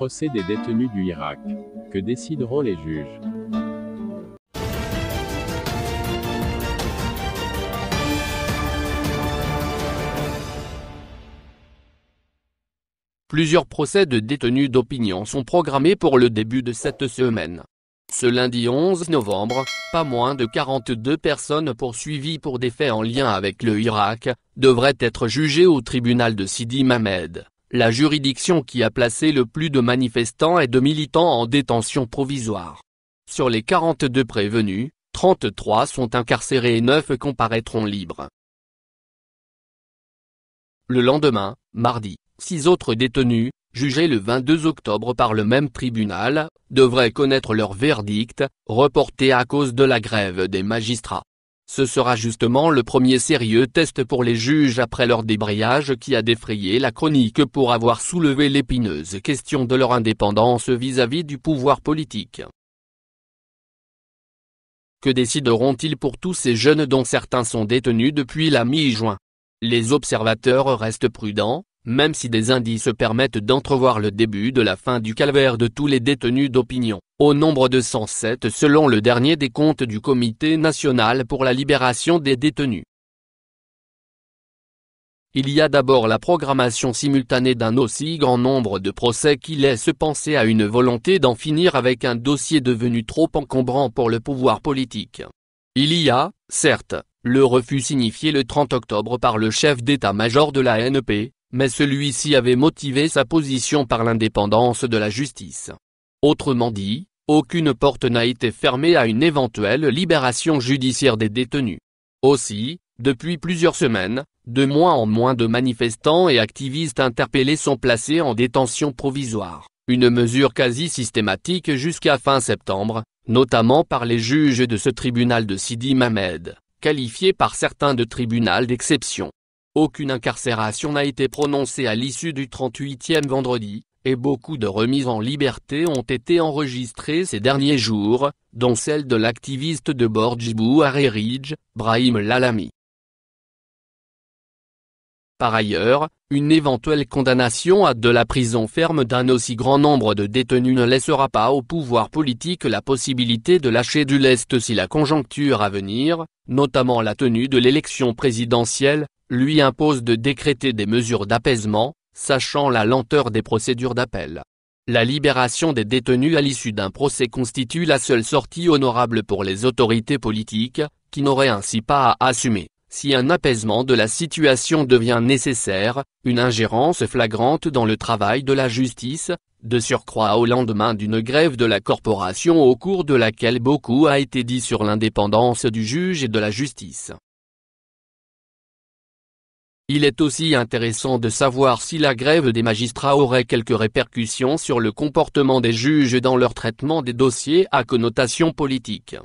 procès des détenus du Irak. Que décideront les juges Plusieurs procès de détenus d'opinion sont programmés pour le début de cette semaine. Ce lundi 11 novembre, pas moins de 42 personnes poursuivies pour des faits en lien avec le Irak, devraient être jugées au tribunal de Sidi Mamed la juridiction qui a placé le plus de manifestants et de militants en détention provisoire. Sur les 42 prévenus, 33 sont incarcérés et 9 comparaîtront libres. Le lendemain, mardi, six autres détenus, jugés le 22 octobre par le même tribunal, devraient connaître leur verdict, reporté à cause de la grève des magistrats. Ce sera justement le premier sérieux test pour les juges après leur débrayage qui a défrayé la chronique pour avoir soulevé l'épineuse question de leur indépendance vis-à-vis -vis du pouvoir politique. Que décideront-ils pour tous ces jeunes dont certains sont détenus depuis la mi-juin Les observateurs restent prudents, même si des indices permettent d'entrevoir le début de la fin du calvaire de tous les détenus d'opinion, au nombre de 107 selon le dernier des comptes du Comité national pour la libération des détenus. Il y a d'abord la programmation simultanée d'un aussi grand nombre de procès qui laisse penser à une volonté d'en finir avec un dossier devenu trop encombrant pour le pouvoir politique. Il y a, certes, le refus signifié le 30 octobre par le chef d'état-major de la NEP, mais celui-ci avait motivé sa position par l'indépendance de la justice. Autrement dit, aucune porte n'a été fermée à une éventuelle libération judiciaire des détenus. Aussi, depuis plusieurs semaines, de moins en moins de manifestants et activistes interpellés sont placés en détention provisoire, une mesure quasi systématique jusqu'à fin septembre, notamment par les juges de ce tribunal de Sidi Mamed, qualifié par certains de tribunal d'exception. Aucune incarcération n'a été prononcée à l'issue du 38e vendredi, et beaucoup de remises en liberté ont été enregistrées ces derniers jours, dont celle de l'activiste de Borjibou Harerij, Brahim Lalami. Par ailleurs, une éventuelle condamnation à de la prison ferme d'un aussi grand nombre de détenus ne laissera pas au pouvoir politique la possibilité de lâcher du lest si la conjoncture à venir, notamment la tenue de l'élection présidentielle, lui impose de décréter des mesures d'apaisement, sachant la lenteur des procédures d'appel. La libération des détenus à l'issue d'un procès constitue la seule sortie honorable pour les autorités politiques, qui n'auraient ainsi pas à assumer, si un apaisement de la situation devient nécessaire, une ingérence flagrante dans le travail de la justice, de surcroît au lendemain d'une grève de la corporation au cours de laquelle beaucoup a été dit sur l'indépendance du juge et de la justice. Il est aussi intéressant de savoir si la grève des magistrats aurait quelques répercussions sur le comportement des juges dans leur traitement des dossiers à connotation politique.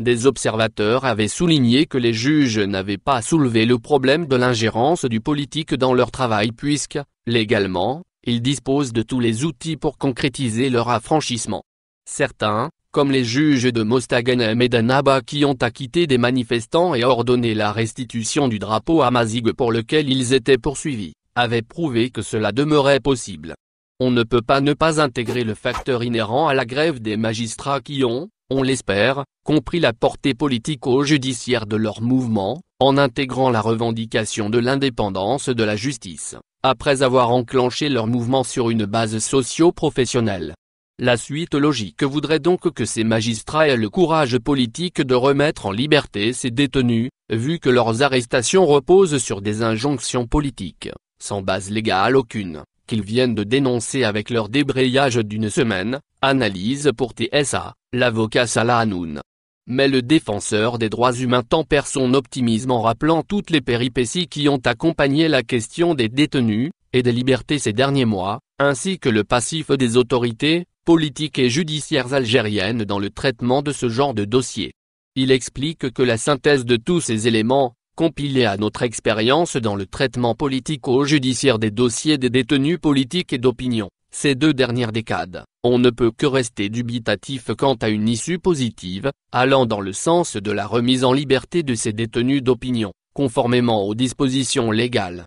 Des observateurs avaient souligné que les juges n'avaient pas soulevé le problème de l'ingérence du politique dans leur travail puisque, légalement, ils disposent de tous les outils pour concrétiser leur affranchissement. Certains, comme les juges de Mostaganem et d'Anaba qui ont acquitté des manifestants et ordonné la restitution du drapeau à pour lequel ils étaient poursuivis, avaient prouvé que cela demeurait possible. On ne peut pas ne pas intégrer le facteur inhérent à la grève des magistrats qui ont, on l'espère, compris la portée politico-judiciaire de leur mouvement, en intégrant la revendication de l'indépendance de la justice, après avoir enclenché leur mouvement sur une base socio-professionnelle. La suite logique voudrait donc que ces magistrats aient le courage politique de remettre en liberté ces détenus, vu que leurs arrestations reposent sur des injonctions politiques, sans base légale aucune, qu'ils viennent de dénoncer avec leur débrayage d'une semaine, analyse pour TSA, l'avocat Salah Hanoun. Mais le défenseur des droits humains tempère son optimisme en rappelant toutes les péripéties qui ont accompagné la question des détenus, et des libertés ces derniers mois, ainsi que le passif des autorités, politiques et judiciaires algériennes dans le traitement de ce genre de dossier. Il explique que la synthèse de tous ces éléments, compilés à notre expérience dans le traitement politico-judiciaire des dossiers des détenus politiques et d'opinion, ces deux dernières décades, on ne peut que rester dubitatif quant à une issue positive, allant dans le sens de la remise en liberté de ces détenus d'opinion, conformément aux dispositions légales.